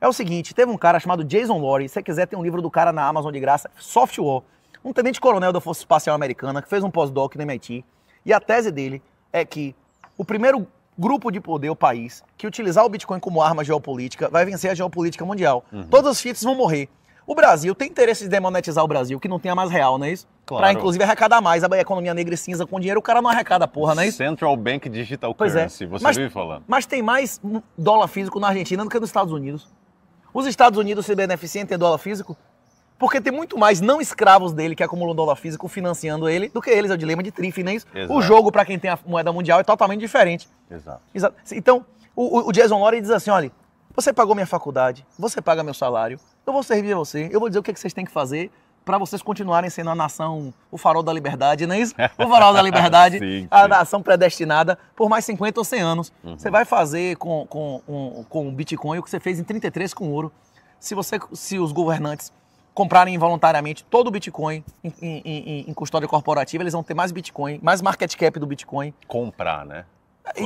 É o seguinte, teve um cara chamado Jason Laurie. se você quiser tem um livro do cara na Amazon de graça, Software, um tenente-coronel da Força Espacial Americana que fez um pós-doc no MIT, e a tese dele é que o primeiro grupo de poder, o país, que utilizar o Bitcoin como arma geopolítica, vai vencer a geopolítica mundial. Uhum. os fitos vão morrer. O Brasil tem interesse de demonetizar o Brasil, que não tenha mais real, não é isso? Claro. Pra, inclusive, arrecadar mais. A economia negra e cinza com dinheiro, o cara não arrecada porra, não é isso? Central Bank Digital pois é. Currency, é. você mas, vive falando. Mas tem mais dólar físico na Argentina do que nos Estados Unidos. Os Estados Unidos se beneficiam em dólar físico porque tem muito mais não escravos dele que acumulam dólar físico financiando ele do que eles. É o dilema de Trifinens. É o jogo para quem tem a moeda mundial é totalmente diferente. Exato. Exato. Então, o, o Jason Lawrence diz assim: olha, você pagou minha faculdade, você paga meu salário, eu vou servir a você, eu vou dizer o que, é que vocês têm que fazer para vocês continuarem sendo a nação, o farol da liberdade, não é isso? O farol da liberdade, sim, a nação predestinada por mais 50 ou 100 anos. Uhum. Você vai fazer com, com, com o Bitcoin o que você fez em 33 com ouro. Se, você, se os governantes comprarem voluntariamente todo o Bitcoin em, em, em, em, custódia corporativa, eles vão ter mais Bitcoin, mais market cap do Bitcoin. Comprar, né?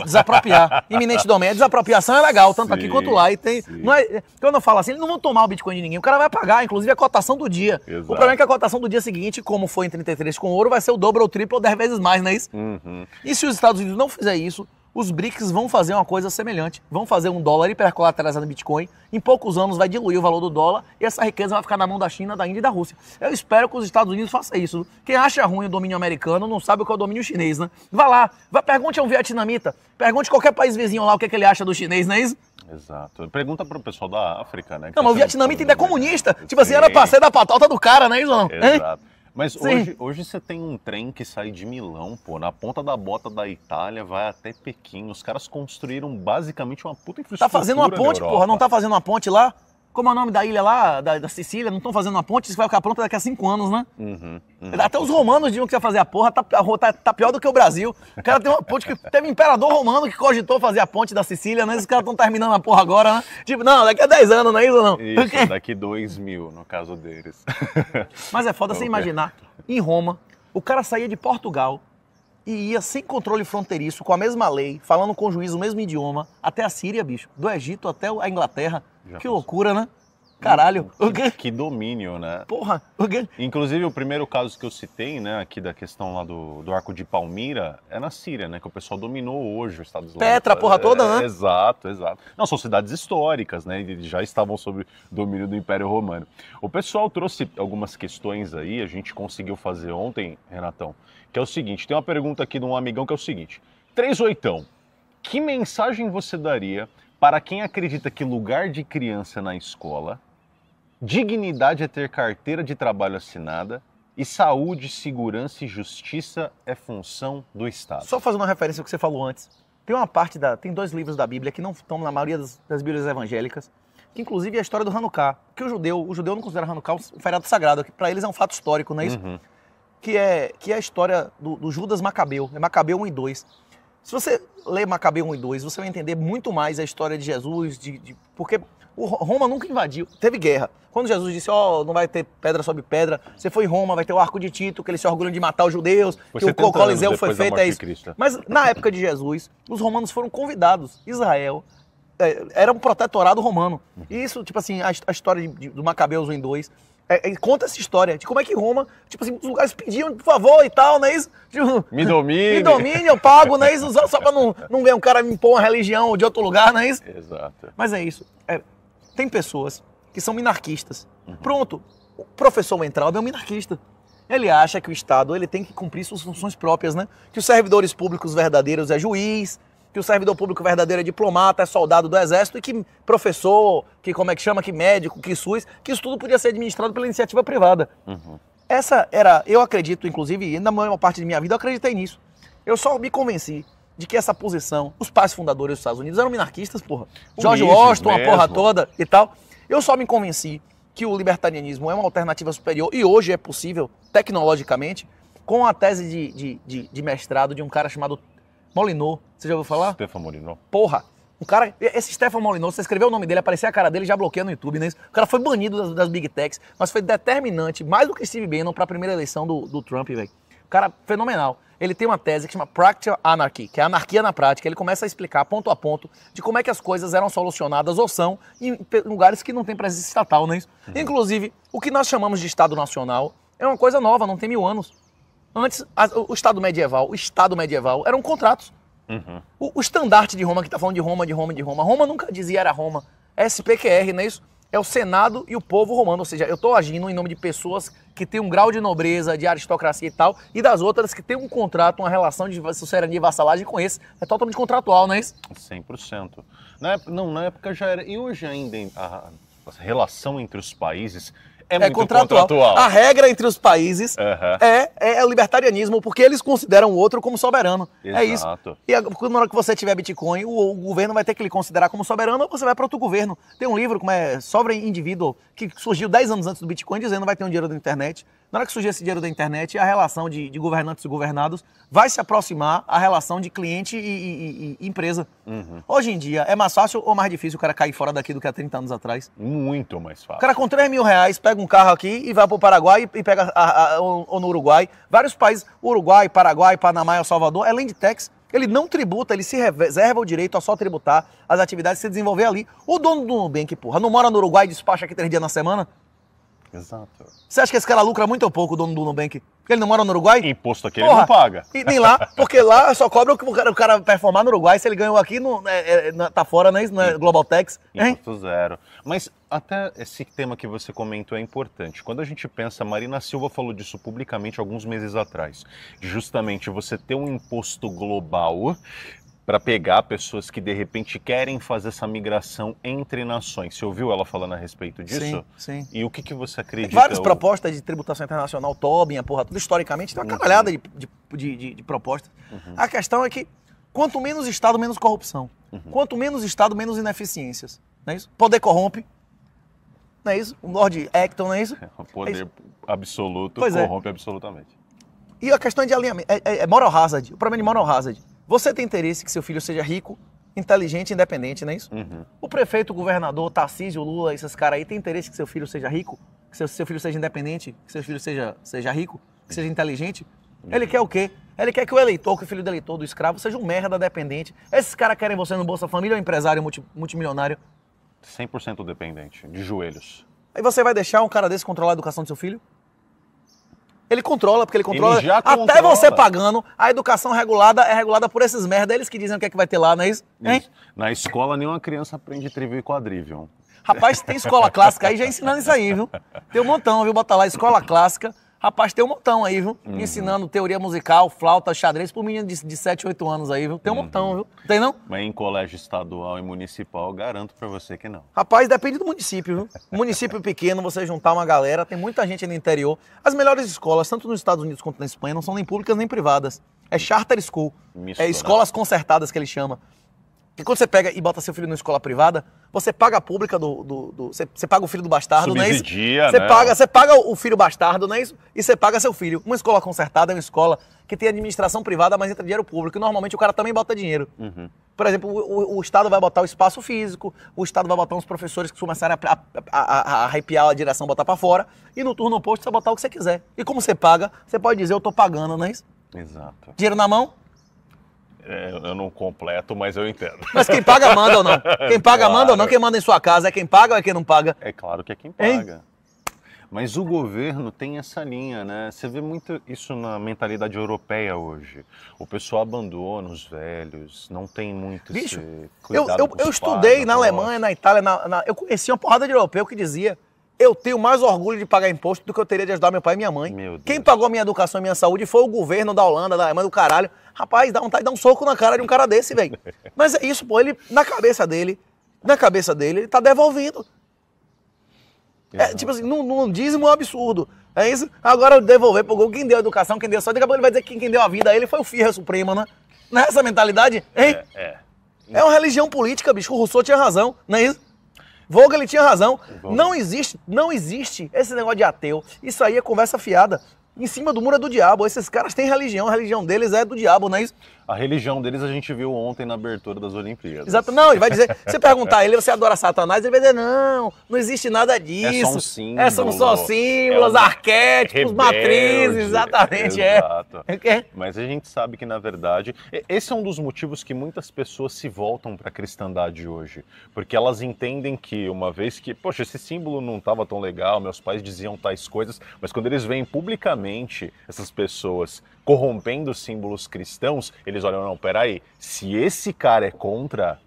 Desapropriar. Iminente domínio. Desapropriação é legal, tanto sim, aqui quanto lá. E tem, não é, quando eu falo assim, eles não vão tomar o Bitcoin de ninguém. O cara vai pagar, inclusive, a cotação do dia. Exato. O problema é que a cotação do dia seguinte, como foi em 33 com ouro, vai ser o dobro ou o triplo ou 10 vezes mais, não é isso? Uhum. E se os Estados Unidos não fizer isso, os BRICS vão fazer uma coisa semelhante, vão fazer um dólar hipercolateralizado em Bitcoin. Em poucos anos vai diluir o valor do dólar e essa riqueza vai ficar na mão da China, da Índia e da Rússia. Eu espero que os Estados Unidos façam isso. Quem acha ruim o domínio americano não sabe o que é o domínio chinês, né? Vá lá, vá, pergunte a um vietnamita, pergunte qualquer país vizinho lá o que, é que ele acha do chinês, não é isso? Exato. Pergunta para o pessoal da África, né? Não, mas tá o vietnamita ainda é comunista. Tipo assim, era parceiro da patota do cara, não é isso não? Exato. Hein? Mas hoje, hoje você tem um trem que sai de Milão, pô, na ponta da bota da Itália, vai até Pequim. Os caras construíram basicamente uma puta infraestrutura. Tá fazendo uma ponte, porra? Não tá fazendo uma ponte lá? Como é o nome da ilha lá, da, da Sicília? Não estão fazendo uma ponte, isso vai ficar pronta daqui a cinco anos, né? Uhum, uhum. Até os romanos diziam que ia fazer a porra, tá, tá, tá, pior do que o Brasil. O cara tem uma ponte que teve um imperador romano que cogitou fazer a ponte da Sicília, né? Esses caras estão terminando a porra agora, né? Tipo, não, daqui a dez anos, não é isso ou não? Isso, daqui dois mil, no caso deles. Mas é foda okay. você imaginar, em Roma, o cara saía de Portugal, e ia sem controle fronteiriço, com a mesma lei, falando com o juiz o mesmo idioma, até a Síria, bicho, do Egito até a Inglaterra. Já que passou. loucura, né? Caralho. Que, que domínio, né? Porra. Inclusive, o primeiro caso que eu citei, né, aqui da questão lá do, do arco de Palmira, é na Síria, né, que o pessoal dominou hoje o Estado Islâmico. Petra, porra é, toda, né? exato, exato. Não, são cidades históricas, né, eles já estavam sob domínio do Império Romano. O pessoal trouxe algumas questões aí, a gente conseguiu fazer ontem, Renatão, que é o seguinte, tem uma pergunta aqui de um amigão que é o seguinte, Três oitão. que mensagem você daria para quem acredita que lugar de criança na escola Dignidade é ter carteira de trabalho assinada e saúde, segurança e justiça é função do Estado. Só fazendo uma referência ao que você falou antes. Tem uma parte da. Tem dois livros da Bíblia que não estão na maioria das, das Bíblias evangélicas, que inclusive é a história do Hanukkah, que o judeu, o judeu não considera Hanukkah um feriado sagrado, que para eles é um fato histórico, não é isso? Uhum. Que, é, que é a história do, do Judas Macabeu, é Macabeu 1 e 2. Se você ler Macabeu 1 e 2, você vai entender muito mais a história de Jesus, de, de porque o Roma nunca invadiu, teve guerra. Quando Jesus disse, ó, oh, não vai ter pedra sobre pedra, você foi em Roma, vai ter o arco de Tito, que eles se orgulham de matar os judeus, que o Coliseu foi feito, é isso. Mas na época de Jesus, os romanos foram convidados, Israel, é, era um protetorado romano. E isso, tipo assim, a, a história de, de, do Macabeus 1 em 2, é, é, conta essa história de como é que Roma, tipo assim, os lugares pediam, por favor, e tal, não é isso? Tipo, me domine. Me domine, eu pago, não é isso? Só, só pra não, não ver um cara me impor uma religião de outro lugar, não é isso? Exato. Mas é isso. É, tem pessoas que são minarquistas. Uhum. Pronto, o professor Entraub é um minarquista. Ele acha que o Estado ele tem que cumprir suas funções próprias, né? Que os servidores públicos verdadeiros é juiz, que o servidor público verdadeiro é diplomata, é soldado do exército e que professor, que como é que chama, que médico, que SUS, que isso tudo podia ser administrado pela iniciativa privada. Uhum. Essa era, eu acredito, inclusive, na maior parte da minha vida eu acreditei nisso. Eu só me convenci de que essa posição, os pais fundadores dos Estados Unidos eram minarquistas, porra. George Washington, a porra toda e tal. Eu só me convenci que o libertarianismo é uma alternativa superior e hoje é possível, tecnologicamente, com a tese de, de, de, de mestrado de um cara chamado Molinot. Você já ouviu falar? Stefan Molinot. Porra! O cara, esse Stefan Molinot, você escreveu o nome dele, aparecia a cara dele, já bloqueia no YouTube, né? O cara foi banido das, das Big Techs, mas foi determinante, mais do que Steve Bannon, para a primeira eleição do, do Trump, velho. cara, fenomenal ele tem uma tese que chama Practical Anarchy, que é anarquia na prática. Ele começa a explicar ponto a ponto de como é que as coisas eram solucionadas ou são em lugares que não tem presença estatal, não é isso? Uhum. Inclusive, o que nós chamamos de Estado Nacional é uma coisa nova, não tem mil anos. Antes, o Estado medieval, o Estado medieval eram contratos. Uhum. O, o estandarte de Roma, que está falando de Roma, de Roma, de Roma, Roma nunca dizia era Roma. É SPQR, não é isso? é o Senado e o povo romano. Ou seja, eu estou agindo em nome de pessoas que têm um grau de nobreza, de aristocracia e tal, e das outras que têm um contrato, uma relação de sucerania e vassalagem com esse. É totalmente contratual, não é isso? 100%. Na época, não, na época já era. E hoje ainda a relação entre os países é, é contratual. contratual. A regra entre os países é, é o é libertarianismo, porque eles consideram o outro como soberano. Exato. É isso. E na hora que você tiver Bitcoin, o, o, governo vai ter que lhe considerar como soberano ou você vai para outro governo. Tem um livro como é Sovereign Individual, que surgiu 10 anos antes do Bitcoin, dizendo que vai ter um dinheiro da internet. Na hora que surgir esse dinheiro da internet, a relação de, de governantes e governados vai se aproximar à relação de cliente e, e, e empresa. Uhum. Hoje em dia, é mais fácil ou mais difícil o cara cair fora daqui do que há 30 anos atrás? Muito mais fácil. O cara com 3 mil reais pega um carro aqui e vai para o Paraguai e pega a, a, ou, ou no Uruguai. Vários países, Uruguai, Paraguai, Panamá e El Salvador, é de tax. Ele não tributa, ele se reserva o direito a só tributar as atividades que se desenvolver ali. O dono do Nubank, porra, não mora no Uruguai e despacha aqui três dias na semana? Exato. Você acha que esse cara lucra muito ou pouco, o dono do Nubank? Porque ele não mora no Uruguai? Imposto aqui Porra, ele não paga. E nem lá, porque lá só cobra o que o cara, o cara performar no Uruguai. Se ele ganhou aqui, não, é, é, tá fora, né? Não é Global Tax. Imposto hein? zero. Mas até esse tema que você comentou é importante. Quando a gente pensa, Marina Silva falou disso publicamente alguns meses atrás. Justamente você ter um imposto global para pegar pessoas que de repente querem fazer essa migração entre nações. Você ouviu ela falando a respeito disso? Sim, sim. E o que, que você acredita? Tem várias ou... propostas de tributação internacional, Tobin, a porra, tudo historicamente, tem uma caralhada uhum. de, de, de, de propostas. Uhum. A questão é que quanto menos Estado, menos corrupção. Uhum. Quanto menos Estado, menos ineficiências. Não é isso? Poder corrompe. Não é isso? O Lord Acton, não é isso? poder é isso? absoluto pois é. corrompe é. absolutamente. E a questão de alinhamento. É, é, é moral hazard. O problema é de moral hazard. Você tem interesse que seu filho seja rico, inteligente e independente, não é isso? Uhum. O prefeito, o governador, o Tarcísio, o Lula, esses caras aí, tem interesse que seu filho seja rico, que seu, seu, filho seja independente, que seu filho seja, seja rico, que seja inteligente? Uhum. Ele quer o quê? Ele quer que o eleitor, que o filho do eleitor, do escravo, seja um merda dependente. Esses caras querem você no Bolsa Família ou é empresário multi, multimilionário? 100% dependente, de joelhos. Aí você vai deixar um cara desse controlar a educação do seu filho? Ele controla, porque ele controla. Ele até controla. você pagando, a educação regulada é regulada por esses merda. Eles que dizem o que é que vai ter lá, não é isso? Hein? Na escola, nenhuma criança aprende trivio e quadrível. Rapaz, tem escola clássica aí já ensinando isso aí, viu? Tem um montão, viu? Bota lá, escola clássica. Rapaz, tem um montão aí, viu? Uhum. Ensinando teoria musical, flauta, xadrez pro menino de, de 7, 8 anos aí, viu? Tem um uhum. montão, viu? Tem não? Mas em colégio estadual e municipal, garanto para você que não. Rapaz, depende do município, viu? município pequeno, você juntar uma galera, tem muita gente no interior. As melhores escolas, tanto nos Estados Unidos quanto na Espanha, não são nem públicas nem privadas. É charter school. É Misturado. É escolas concertadas que ele chama. Porque quando você pega e bota seu filho numa escola privada, você paga a pública do. do, do você, você, paga o filho do bastardo, não é isso? Você, né? paga, você paga o filho bastardo, não é isso? E você paga seu filho. Uma escola consertada é uma escola que tem administração privada, mas entra dinheiro público. E normalmente o cara também bota dinheiro. Uhum. Por exemplo, o, o, Estado vai botar o espaço físico, o Estado vai botar uns professores que começarem a, a, a, a arrepiar a direção, botar para fora, e no turno oposto você vai botar o que você quiser. E como você paga, você pode dizer, eu tô pagando, não é isso? Exato. Dinheiro na mão, é, eu não completo, mas eu entendo. Mas quem paga manda ou não? Quem paga claro. manda ou não? Quem manda em sua casa é quem paga ou é quem não paga? É claro que é quem paga. Hein? Mas o governo tem essa linha, né? Você vê muito isso na mentalidade europeia hoje. O pessoal abandona os velhos, não tem muito Bicho, esse cuidado eu, eu, eu estudei pais, na Alemanha, na Itália, na, na, eu conheci uma porrada de europeu que dizia eu tenho mais orgulho de pagar imposto do que eu teria de ajudar meu pai e minha mãe. Quem pagou minha educação e minha saúde foi o governo da Holanda, da irmã do caralho. Rapaz, dá um, dá um soco na cara de um cara desse, velho. Mas é isso, pô. Ele, na cabeça dele, na cabeça dele, ele tá devolvendo. É, tipo assim, num, num dízimo é um absurdo. É isso? Agora devolver pro gol, quem deu a educação, quem deu a saúde, daqui a pouco ele vai dizer que quem deu a vida a ele foi o Fira Suprema, né? Nessa é mentalidade? Hein? É, é. é uma religião política, bicho. O Rousseau tinha razão, não é isso? Vogel ele tinha razão. Vogel. Não existe, não existe esse negócio de ateu. Isso aí é conversa fiada. Em cima do muro é do diabo. Esses caras têm religião, a religião deles é do diabo, não é isso? a religião deles a gente viu ontem na abertura das Olimpíadas. Exato, não, ele vai dizer, se perguntar a ele, você adora Satanás, ele vai dizer, não, não existe nada disso. É só um símbolo. É, são só símbolos, é um... arquétipos, rebelde, matrizes, exatamente, é. Exato. É. Mas a gente sabe que, na verdade, esse é um dos motivos que muitas pessoas se voltam para a cristandade hoje, porque elas entendem que, uma vez que, poxa, esse símbolo não estava tão legal, meus pais diziam tais coisas, mas quando eles veem publicamente essas pessoas corrompendo símbolos cristãos, eles eles olham, não, peraí, se esse cara é contra,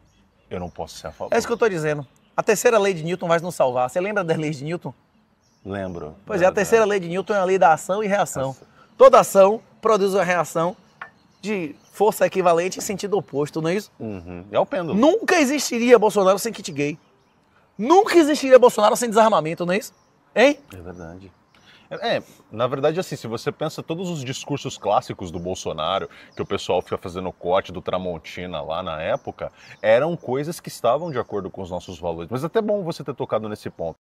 eu não posso ser a favor. É isso que eu estou dizendo. A terceira lei de Newton vai nos salvar. Você lembra das leis de Newton? Lembro. Pois é, a terceira lei de Newton é a lei da ação e reação. Toda ação produz uma reação de força equivalente em sentido oposto, não é isso? Uhum. É o pêndulo. Nunca existiria Bolsonaro sem kit gay. Nunca existiria Bolsonaro sem desarmamento, não é isso? Hein? É verdade. É, na verdade, assim, se você pensa todos os discursos clássicos do Bolsonaro, que o pessoal fica fazendo corte do Tramontina lá na época, eram coisas que estavam de acordo com os nossos valores. Mas é até bom você ter tocado nesse ponto.